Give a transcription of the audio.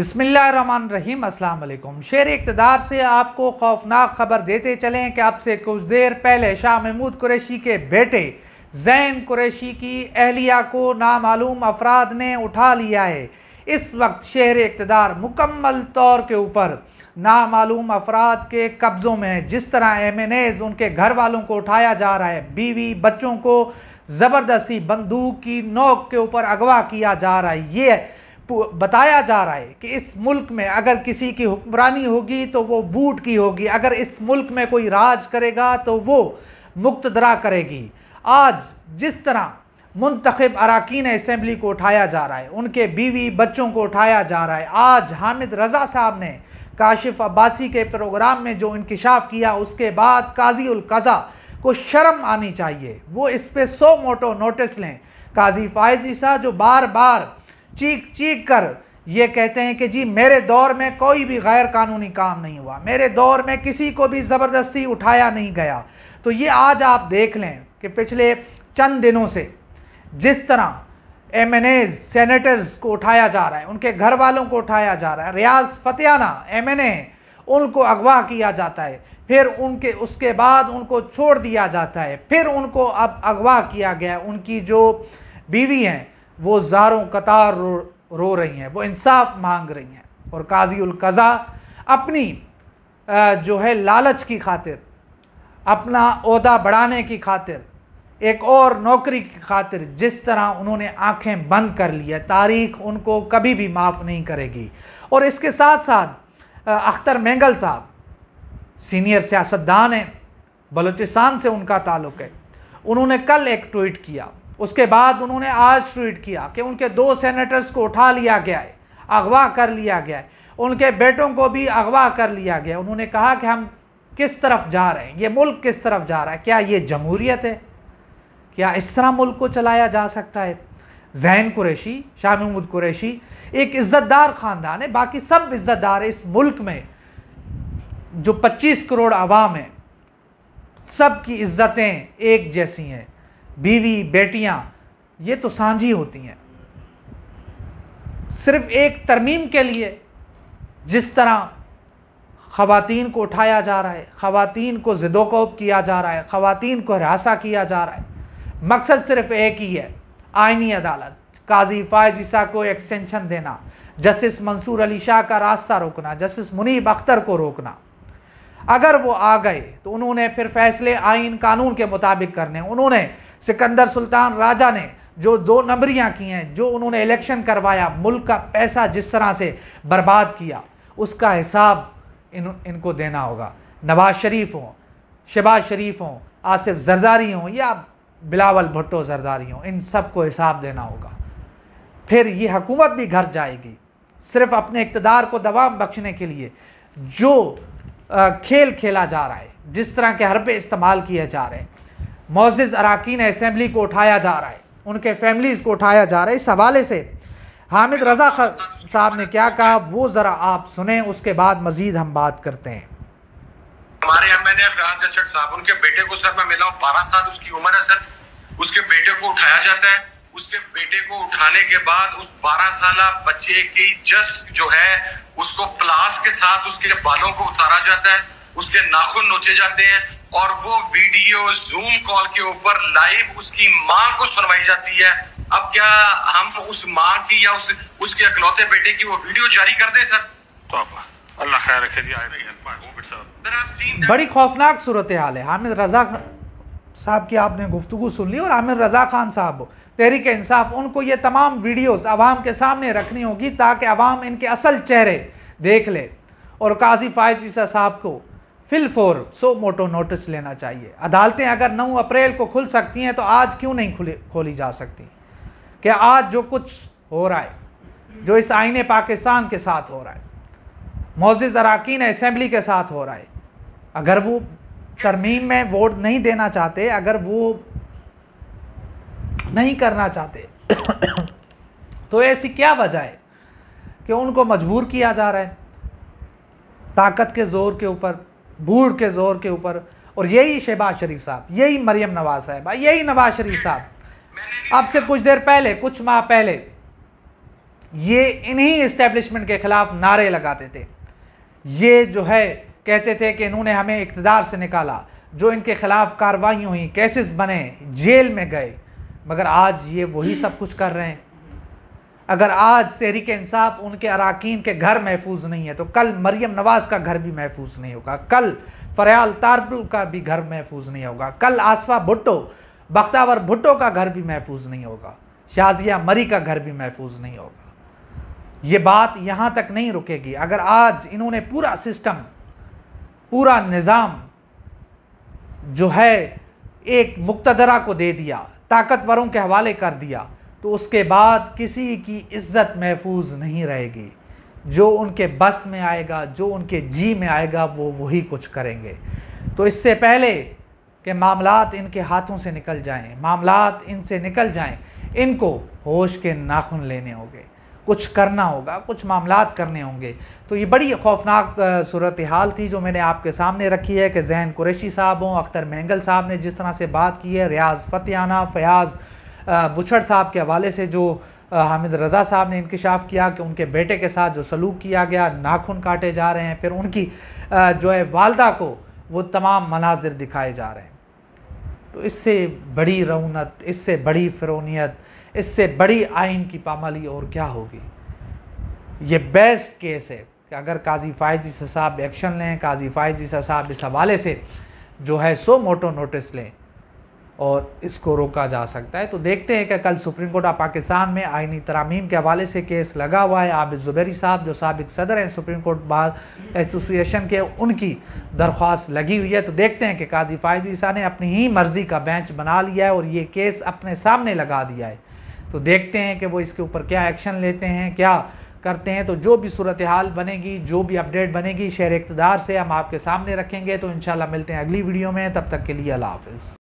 अस्सलाम वालेकुम शेर इकतदार से आपको खौफनाक ख़बर देते चलें कि आपसे कुछ देर पहले शाह महमूद कुरैशी के बेटे जैन कुरैशी की अहलिया को नामालूम अफराद ने उठा लिया है इस वक्त शहर इकतदार मुकम्मल तौर के ऊपर नामालूम अफराद के कब्ज़ों में है जिस तरह एम एन एज़ उनके घर वालों को उठाया जा रहा है बीवी बच्चों को ज़बरदस्ती बंदूक की नोक के ऊपर अगवा किया जा रहा है ये बताया जा रहा है कि इस मुल्क में अगर किसी की हुक्मरानी होगी तो वो बूट की होगी अगर इस मुल्क में कोई राज करेगा तो वो मुक्त दरा करेगी आज जिस तरह मुंतखब अरकान असम्बली को उठाया जा रहा है उनके बीवी बच्चों को उठाया जा रहा है आज हामिद रज़ा साहब ने काशिफ अब्बासी के प्रोग्राम में जो इंकशाफ किया उसके बाद काजी उलकज़ा को शर्म आनी चाहिए वो इस पर सौ मोटो नोटिस लें काजी फ़ायजी साह जो बार बार चीख चीख कर ये कहते हैं कि जी मेरे दौर में कोई भी गैर कानूनी काम नहीं हुआ मेरे दौर में किसी को भी ज़बरदस्ती उठाया नहीं गया तो ये आज आप देख लें कि पिछले चंद दिनों से जिस तरह एम एन एज सेनेटर्स को उठाया जा रहा है उनके घर वालों को उठाया जा रहा है Riaz Fatyana M N A उनको अगवा किया जाता है फिर उनके उसके बाद उनको छोड़ दिया जाता है फिर उनको अब अगवा किया गया उनकी जो बीवी हैं वो जारों कतार रो रो रही हैं वो इंसाफ मांग रही हैं और काजी उल कज़ा अपनी जो है लालच की खातिर अपना अहदा बढ़ाने की खातिर एक और नौकरी की खातिर जिस तरह उन्होंने आंखें बंद कर ली है तारीख उनको कभी भी माफ़ नहीं करेगी और इसके साथ साथ अख्तर मेंगल साहब सीनियर सियासतदान हैं बलूचिस्तान से उनका ताल्लुक़ है उन्होंने कल एक ट्वीट किया उसके बाद उन्होंने आज ट्वीट किया कि उनके दो सेनेटर्स को उठा लिया गया है अगवा कर लिया गया है उनके बेटों को भी अगवा कर लिया गया उन्होंने कहा कि हम किस तरफ जा रहे हैं ये मुल्क किस तरफ जा रहा है क्या ये जमहूरियत है क्या इस तरह मुल्क को चलाया जा सकता है जैन कुरैशी शाह महमूद कुरैशी एक इज़्ज़तदार ख़ानदान है बाकी सब इज़्ज़तदार है इस मुल्क में जो 25 करोड़ आवाम है सब की इज़्ज़तें एक जैसी हैं बीवी बेटियां ये तो सांझी होती हैं सिर्फ एक तरमीम के लिए जिस तरह ख़वातीन को उठाया जा रहा है ख़वातीन को ज़िदोकोब किया जा रहा है ख़वातीन को हरासा किया जा रहा है मकसद सिर्फ एक ही है आइनी अदालत काजी फ़ायज ईसा को एक्सटेंशन देना जस्टिस मंसूर अली शाह का रास्ता रोकना जस्टिस मुनीब अख्तर को रोकना अगर वो आ गए तो उन्होंने फिर फैसले आइन कानून के मुताबिक करने उन्होंने सिकंदर सुल्तान राजा ने जो दो नंबरियां की हैं जो उन्होंने इलेक्शन करवाया मुल्क का पैसा जिस तरह से बर्बाद किया उसका हिसाब इन इनको देना होगा नवाज शरीफ हों शबाज शरीफ हों आसिफ जरदारी हों या बिलावल भुट्टो जरदारी हों इन सब को हिसाब देना होगा फिर ये हकूमत भी घर जाएगी सिर्फ अपने इकतदार को दबाव बख्शने के लिए जो खेल खेला जा रहा है जिस तरह के हरबे इस्तेमाल किए जा रहे हैं मोज़ अरकान असम्बली को उठाया जा रहा है उनके फैमिलीज़ को उठाया जा रहा है इस हवाले से हामिद रज़ा साहब ने क्या कहा वो ज़रा आप सुने उसके बाद मज़ीद हम बात करते हैं हमारे एम एन साहब उनके बेटे को सर मैं मिला बारह साल उसकी उम्र है सर उसके बेटे को उठाया जाता है उसके बेटे को उठाने के बाद उस बारह साल बच्चे की जस्ट जो है उसको प्लास के साथ उसके बालों को उतारा जाता है उसके नाखून नोचे जाते हैं और वो वीडियो जूम कॉल के ऊपर लाइव उसकी माँ को सुनवाई जाती है अब क्या हम उस माँ की या उस उसके अकलौते बेटे की वो वीडियो जारी कर दे सर तो अल्लाह खैर रखे जी बड़ी खौफनाक सूरत हाल है हामिद रजा साहब की आपने गुफ्तु सुन ली और आमिर रजा खान साहब तहरीक इंसाफ उनको ये तमाम वीडियोस अवाम के सामने रखनी होगी ताकि अवाम इनके असल चेहरे देख ले और काजी फायजी साहब को फिल फोर सो मोटो नोटिस लेना चाहिए अदालतें अगर 9 अप्रैल को खुल सकती हैं तो आज क्यों नहीं खुली खोली जा सकती कि आज जो कुछ हो रहा है जो इस आइन पाकिस्तान के साथ हो रहा है मोजिज़ अरकान असम्बली के साथ हो रहा है अगर वो तरमीम में वोट नहीं देना चाहते अगर वो नहीं करना चाहते तो ऐसी क्या वजह है कि उनको मजबूर किया जा रहा है ताकत के ज़ोर के ऊपर बूढ़ के ज़ोर के ऊपर और यही शहबाज शरीफ साहब यही मरियम नवाज साहब यही नवाज शरीफ साहब अब से कुछ देर पहले कुछ माह पहले ये इन्हीं इस्टेब्लिशमेंट के ख़िलाफ़ नारे लगाते थे ये जो है कहते थे कि इन्होंने हमें इकतदार से निकाला जो इनके ख़िलाफ़ कार्रवाई हुई केसेस बने जेल में गए मगर आज ये वही सब कुछ कर रहे हैं अगर आज तहरीक इंसाफ उनके अरकान के घर महफूज नहीं है तो कल मरियम नवाज़ का घर भी महफूज नहीं होगा कल फरयाल तारबुल का भी घर महफूज नहीं होगा कल आसफा भुट्टो बख्तावर भुट्टो का घर भी महफूज नहीं होगा शाजिया मरी का घर भी महफूज नहीं होगा ये बात यहाँ तक नहीं रुकेगी अगर आज इन्होंने पूरा सिस्टम पूरा निज़ाम जो है एक मुक्तदरा को दे दिया ताकतवरों के हवाले कर दिया तो उसके बाद किसी की इज्जत महफूज नहीं रहेगी जो उनके बस में आएगा जो उनके जी में आएगा वो वही कुछ करेंगे तो इससे पहले कि मामलात इनके हाथों से निकल जाएं मामलात इनसे निकल जाएं इनको होश के नाखून लेने होंगे कुछ करना होगा कुछ मामलात करने होंगे तो ये बड़ी खौफनाक सूरत हाल थी जो मैंने आपके सामने रखी है कि जहन कुरैशी साहब हों अख्तर महंगल साहब ने जिस तरह से बात की है रियाज फतेहाना फयाज़ बुछड़ साहब के हवाले से जो हामिद रज़ा साहब ने इंकशाफ किया कि उनके बेटे के साथ जो सलूक किया गया नाखून काटे जा रहे हैं फिर उनकी जो है वालदा को वो तमाम मनाजिर दिखाए जा रहे हैं तो इससे बड़ी रौनत इससे बड़ी फिरौनीत इससे बड़ी आइन की पामाली और क्या होगी ये बेस्ट केस है कि अगर काजी फायजी साहब एक्शन लें काजी फायजी साहब इस हवाले से जो है सो मोटो नोटिस लें और इसको रोका जा सकता है तो देखते हैं कि कल सुप्रीम कोर्ट ऑफ पाकिस्तान में आइनी तरामीम के हवाले से केस लगा हुआ है आबिद ज़ुबैरी साहब जो सबक सदर हैं सुप्रीम कोर्ट बार एसोसिएशन के उनकी दरख्वास्त लगी हुई है तो देखते हैं कि काजी फायज ईसा ने अपनी ही मर्ज़ी का बेंच बना लिया है और ये केस अपने सामने लगा दिया है तो देखते हैं कि वो इसके ऊपर क्या एक्शन लेते हैं क्या करते हैं तो जो भी सूरत हाल बनेगी जो भी अपडेट बनेगी शहर इकतदार से हम आपके सामने रखेंगे तो इन मिलते हैं अगली वीडियो में तब तक के लिए अला हाफ़